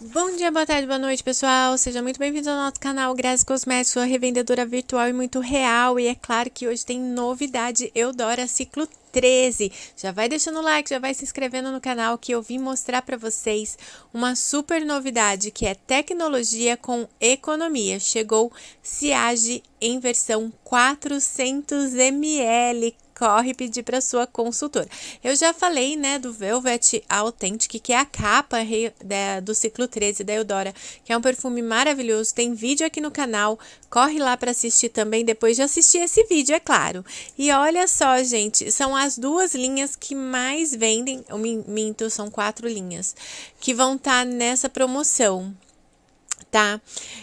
Bom dia, boa tarde, boa noite, pessoal. Seja muito bem-vindo ao nosso canal Grazi Cosméticos, sua revendedora virtual e muito real. E é claro que hoje tem novidade Eudora Ciclo 13. Já vai deixando o like, já vai se inscrevendo no canal que eu vim mostrar para vocês uma super novidade que é tecnologia com economia. Chegou Ciage em versão 400ml corre pedir para sua consultora. Eu já falei, né, do Velvet Authentic, que é a capa do ciclo 13 da Eudora, que é um perfume maravilhoso. Tem vídeo aqui no canal, corre lá para assistir também depois de assistir esse vídeo, é claro. E olha só, gente, são as duas linhas que mais vendem, eu minto, são quatro linhas, que vão estar tá nessa promoção tá?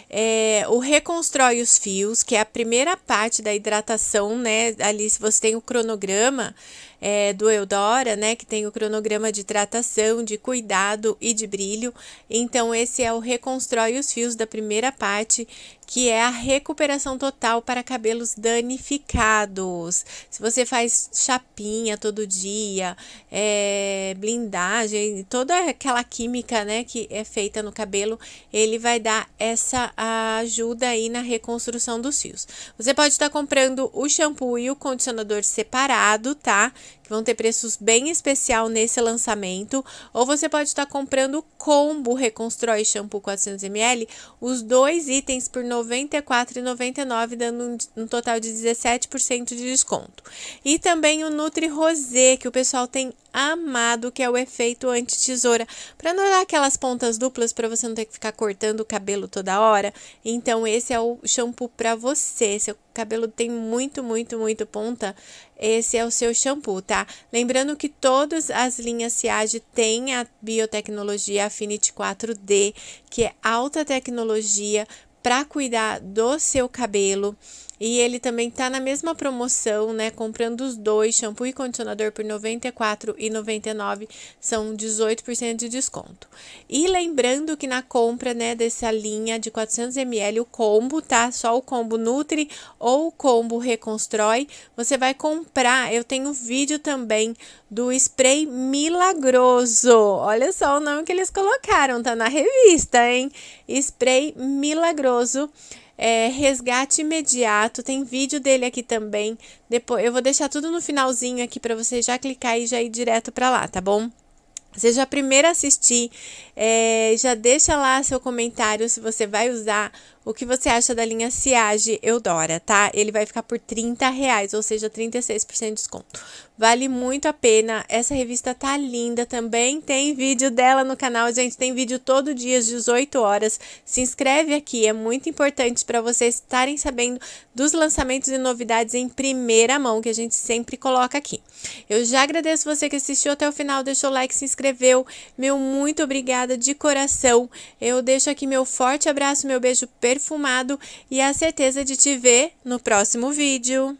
É, o reconstrói os fios, que é a primeira parte da hidratação, né? Ali, se você tem o cronograma, é, do Eudora, né, que tem o cronograma de tratação, de cuidado e de brilho. Então, esse é o Reconstrói os Fios da primeira parte, que é a recuperação total para cabelos danificados. Se você faz chapinha todo dia, é, blindagem, toda aquela química né, que é feita no cabelo, ele vai dar essa ajuda aí na reconstrução dos fios. Você pode estar tá comprando o shampoo e o condicionador separado, tá? que vão ter preços bem especial nesse lançamento. Ou você pode estar comprando o combo Reconstrói Shampoo 400ml, os dois itens por R$ 94,99, dando um total de 17% de desconto. E também o Nutri Rosé, que o pessoal tem amado, que é o efeito anti-tesoura, para não dar aquelas pontas duplas para você não ter que ficar cortando o cabelo toda hora. Então esse é o shampoo para você. Seu cabelo tem muito, muito, muito ponta, esse é o seu shampoo, tá? Lembrando que todas as linhas Ciage têm a biotecnologia Affinity 4D, que é alta tecnologia para cuidar do seu cabelo. E ele também tá na mesma promoção, né? Comprando os dois, shampoo e condicionador por R$ 94,99, são 18% de desconto. E lembrando que na compra, né, dessa linha de 400ml, o combo, tá? Só o combo Nutri ou o combo Reconstrói, você vai comprar. Eu tenho vídeo também do spray milagroso. Olha só o nome que eles colocaram, tá na revista, hein? Spray milagroso é, resgate imediato, tem vídeo dele aqui também. Depois eu vou deixar tudo no finalzinho aqui para você já clicar e já ir direto para lá, tá bom? Seja a primeira a assistir, é, já deixa lá seu comentário se você vai usar o que você acha da linha Ciage Eudora, tá? Ele vai ficar por 30 reais, ou seja, 36% de desconto. Vale muito a pena, essa revista tá linda também, tem vídeo dela no canal, gente, tem vídeo todo dia às 18 horas. Se inscreve aqui, é muito importante para vocês estarem sabendo dos lançamentos e novidades em primeira mão, que a gente sempre coloca aqui. Eu já agradeço você que assistiu até o final, deixou o like, se inscreve inscreveu. Meu muito obrigada de coração. Eu deixo aqui meu forte abraço, meu beijo perfumado e a certeza de te ver no próximo vídeo.